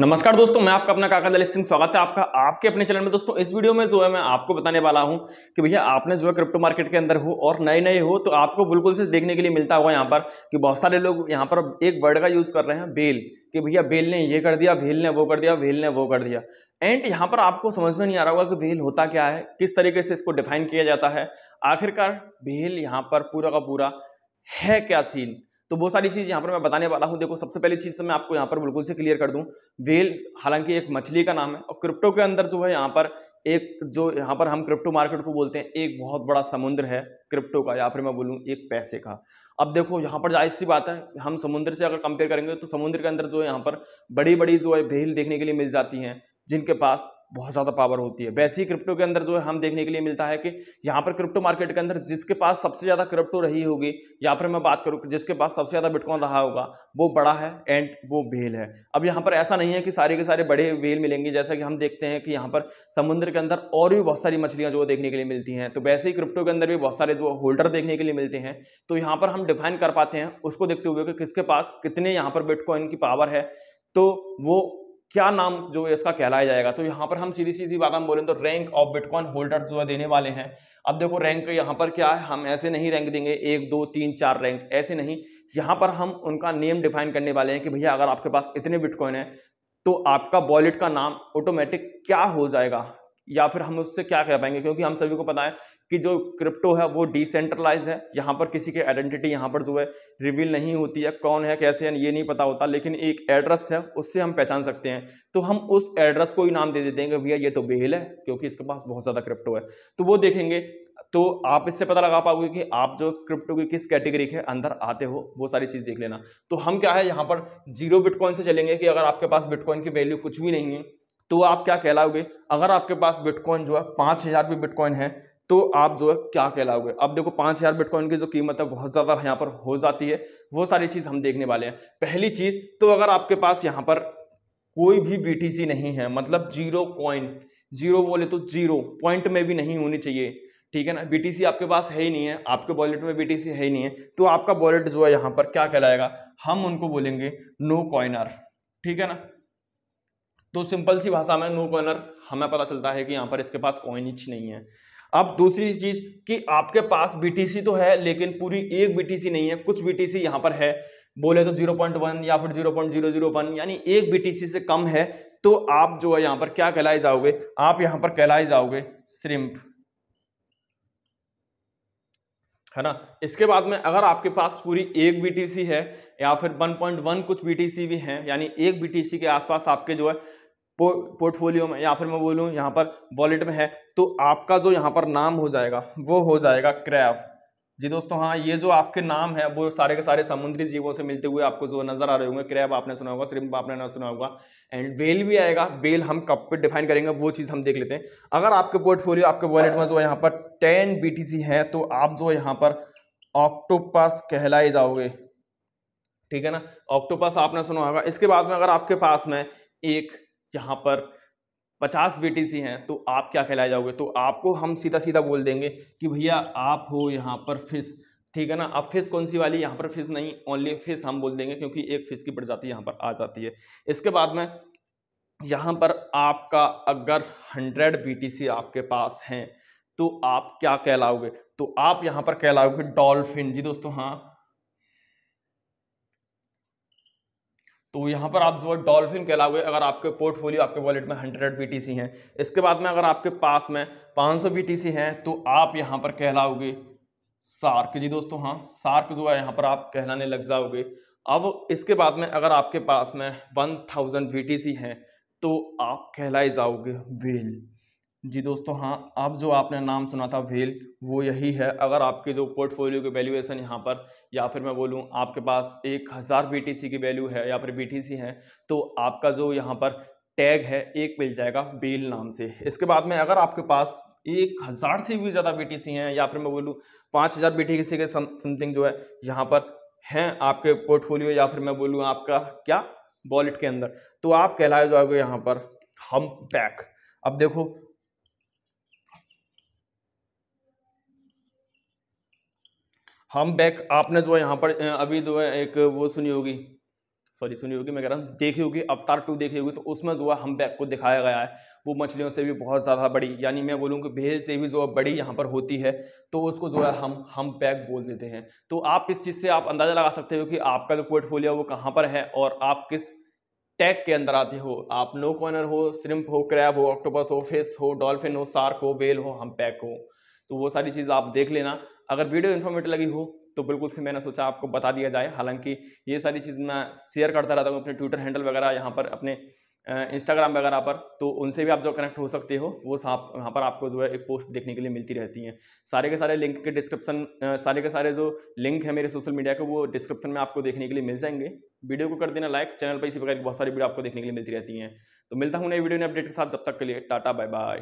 नमस्कार दोस्तों मैं आपका अपना काका दलित सिंह स्वागत है आपका आपके अपने चैनल में दोस्तों इस वीडियो में जो है मैं आपको बताने वाला हूं कि भैया आपने जो है क्रिप्टो मार्केट के अंदर हो और नए नए हो तो आपको बिल्कुल से देखने के लिए मिलता होगा यहाँ पर कि बहुत सारे लोग यहाँ पर एक वर्ड का यूज़ कर रहे हैं बेल कि भैया बेल ने ये कर दिया भेल ने वो कर दिया भेल ने वो कर दिया एंड यहाँ पर आपको समझ में नहीं आ रहा होगा कि भेल होता क्या है किस तरीके से इसको डिफाइन किया जाता है आखिरकार भेल यहाँ पर पूरा का पूरा है क्या सीन तो बहुत सारी चीज़ यहाँ पर मैं बताने वाला हूँ देखो सबसे पहली चीज़ तो मैं आपको यहाँ पर बिल्कुल से क्लियर कर दूँ वेल हालांकि एक मछली का नाम है और क्रिप्टो के अंदर जो है यहाँ पर एक जो यहाँ पर हम क्रिप्टो मार्केट को बोलते हैं एक बहुत बड़ा समुद्र है क्रिप्टो का या फिर मैं बोलूँ एक पैसे का अब देखो यहाँ पर जाहिर सी बात है हम समुद्र से अगर कंपेयर करेंगे तो समुद्र के अंदर जो है यहाँ पर बड़ी बड़ी जो है भेल देखने के लिए मिल जाती हैं जिनके पास बहुत ज़्यादा पावर होती है वैसे ही क्रिप्टो के अंदर जो है हम देखने के लिए मिलता है कि यहाँ पर क्रिप्टो मार्केट के अंदर जिसके पास सबसे ज़्यादा क्रिप्टो रही होगी या फिर मैं बात करूँ जिसके पास सबसे ज़्यादा बिटकॉइन रहा होगा वो बड़ा है एंड वो वेल है अब यहाँ पर ऐसा नहीं है कि सारे के सारे बड़े वेल मिलेंगे जैसा कि हम देखते हैं कि यहाँ पर समुद्र के अंदर और भी बहुत सारी मछलियाँ जो देखने के लिए मिलती हैं तो वैसे ही क्रिप्टो के अंदर भी बहुत सारे जो होल्डर देखने के लिए मिलते हैं तो यहाँ पर हम डिफाइन कर पाते हैं उसको देखते हुए कि किसके पास कितने यहाँ पर बिटकॉइन की पावर है तो वो क्या नाम जो इसका कहलाया जाएगा तो यहाँ पर हम सीधी सीधी बात हम बोलें तो रैंक ऑफ बिटकॉइन होल्डर्स जो है देने वाले हैं अब देखो रैंक यहाँ पर क्या है हम ऐसे नहीं रैंक देंगे एक दो तीन चार रैंक ऐसे नहीं यहाँ पर हम उनका नेम डिफाइन करने वाले हैं कि भैया अगर आपके पास इतने बिटकॉइन है तो आपका वॉलेट का नाम ऑटोमेटिक क्या हो जाएगा या फिर हम उससे क्या कह पाएंगे क्योंकि हम सभी को पता है कि जो क्रिप्टो है वो डिसेंट्रलाइज है यहाँ पर किसी की आइडेंटिटी यहाँ पर जो है रिवील नहीं होती है कौन है कैसे है ये नहीं पता होता लेकिन एक एड्रेस है उससे हम पहचान सकते हैं तो हम उस एड्रेस को ही नाम दे देते हैं कि भैया ये तो बेहल है क्योंकि इसके पास बहुत ज़्यादा क्रिप्टो है तो वो देखेंगे तो आप इससे पता लगा पाओगे कि आप जो क्रिप्टो की किस कैटेगरी के अंदर आते हो वो सारी चीज़ देख लेना तो हम क्या है यहाँ पर जीरो बिटकॉइन से चलेंगे कि अगर आपके पास बिटकॉइन की वैल्यू कुछ भी नहीं है तो आप क्या कहलाओगे अगर आपके पास बिटकॉइन जो है पाँच हज़ार भी बिटकॉइन है तो आप जो है क्या कहलाओगे अब देखो पाँच हज़ार बिटकॉइन की जो कीमत है बहुत ज़्यादा यहाँ पर हो जाती है वो सारी चीज़ हम देखने वाले हैं पहली चीज़ तो अगर आपके पास यहाँ पर कोई भी बी नहीं है मतलब जीरो कॉइन जीरो बोले तो जीरो पॉइंट में भी नहीं होनी चाहिए ठीक है ना बी आपके पास है ही नहीं है आपके वॉलेट में बी है ही नहीं है तो आपका वॉलेट जो है यहाँ पर क्या कहलाएगा हम उनको बोलेंगे नो कॉइनर ठीक है ना तो सिंपल सी भाषा में नो कॉइनर हमें पता चलता है कि यहाँ पर इसके पास कॉइन ही नहीं है अब दूसरी चीज कि आपके पास बीटीसी तो है लेकिन पूरी एक बीटीसी नहीं है कुछ बीटीसी यहाँ पर है बोले तो 0.1 या फिर 0.001 यानी एक बीटीसी से कम है तो आप जो है यहाँ पर क्या कहलाए जाओगे आप यहाँ पर कहलाए जाओगे सिर्फ है ना इसके बाद में अगर आपके पास पूरी एक बीटीसी है या फिर 1.1 कुछ बीटीसी भी हैं यानी एक बीटीसी के आसपास आपके जो है पोर्टफोलियो में या फिर मैं बोलूँ यहाँ पर वॉलेट में है तो आपका जो यहाँ पर नाम हो जाएगा वो हो जाएगा क्रैफ जी दोस्तों हाँ ये जो आपके नाम है वो सारे के सारे समुद्री जीवों से मिलते हुए आपको जो नजर आ रहे होंगे क्रैब आपने सुना होगा श्रिम्प आपने ना सुना होगा एंड बेल भी आएगा बेल हम कब पे डिफाइन करेंगे वो चीज़ हम देख लेते हैं अगर आपके पोर्टफोलियो आपके वॉलेट में जो यहाँ पर टेन बी है तो आप जो यहाँ पर ऑक्टोपस कहलाए जाओगे ठीक है ना ऑक्टोपस आपने सुना होगा इसके बाद में अगर आपके पास में एक यहाँ पर पचास वीटीसी हैं तो आप क्या कहलाए जाओगे तो आपको हम सीधा सीधा बोल देंगे कि भैया आप हो यहाँ पर फिस ठीक है ना अब फिस कौन सी वाली यहाँ पर फिस नहीं ओनली फिस हम बोल देंगे क्योंकि एक फिस की प्रजाति यहाँ पर आ जाती है इसके बाद में यहाँ पर आपका अगर हंड्रेड सी आपके पास हैं तो आप क्या कहलाओगे तो आप यहाँ पर कहलाओगे डॉल्फिन जी दोस्तों हाँ तो यहाँ पर आप जो है डॉल्फिन कहलाओगे अगर आपके पोर्टफोलियो आपके वॉलेट में टी सी हैं इसके बाद में अगर आपके पास में पाँच टी सी हैं तो आप यहाँ पर कहलाओगे सार्क जी दोस्तों हाँ सार्क जो है यहाँ पर आप कहलाने लग जाओगे अब इसके बाद में अगर आपके पास में 1000 सी हैं तो आप कहलाए जाओगे वेल जी दोस्तों हाँ अब जो आपने नाम सुना था वेल वो यही है अगर आपके जो पोर्टफोलियो के वैल्यूएशन यहाँ पर या फिर मैं बोलूँ आपके पास एक हज़ार बी की वैल्यू है या फिर बी है तो आपका जो यहाँ पर टैग है एक मिल जाएगा बेल नाम से इसके बाद में अगर आपके पास एक हज़ार से भी ज़्यादा बी हैं या फिर मैं बोलूँ पाँच हज़ार बी के समथिंग जो है यहाँ पर हैं आपके पोर्टफोलियो या फिर मैं बोलूँ आपका क्या वॉलेट के अंदर तो आप कहलाए जाओगे यहाँ पर हम पैक अब देखो हम बैक आपने जो है यहाँ पर अभी जो है एक वो सुनी होगी सॉरी सुनी होगी मैं कह रहा हूँ देखी होगी अवतार टू देखी होगी तो उसमें जो है हम बैक को दिखाया गया है वो मछलियों से भी बहुत ज़्यादा बड़ी यानी मैं बोलूँ कि भेड़ से भी जो है बड़ी यहाँ पर होती है तो उसको जो है हम हम बैक बोल देते हैं तो आप इस चीज़ से आप अंदाज़ा लगा सकते हो कि आपका जो पोर्टफोलियो वो कहाँ पर है और आप किस टैग के अंदर आते हो आप नो कॉर्नर हो श्रिम्प हो क्रैब हो ऑक्टोपस हो फिस हो डॉल्फिन हो सार्क हो वेल हो हम पैक हो तो वो सारी चीज़ आप देख लेना अगर वीडियो इन्फॉर्मेटिव लगी हो तो बिल्कुल से मैंने सोचा आपको बता दिया जाए हालांकि ये सारी चीज़ मैं शेयर करता रहता हूँ अपने ट्विटर हैंडल वगैरह यहाँ पर अपने इंस्टाग्राम वगैरह पर तो उनसे भी आप जो कनेक्ट हो सकते हो वो साफ वहाँ पर आपको जो है एक पोस्ट देखने के लिए मिलती रहती हैं सारे के सारे लिंक के डिस्क्रिप्शन सारे के सारे जो लिंक है मेरे सोशल मीडिया के वो डिस्क्रिप्शन में आपको देखने के लिए मिल जाएंगे वीडियो को कर देना लाइक चैनल पर इसी प्रकार की बहुत सारी वीडियो आपको देखने के लिए मिलती रहती हैं तो मिलता हूँ नई वीडियो ने अपडेट के साथ जब तक के लिए टाटा बाय बाय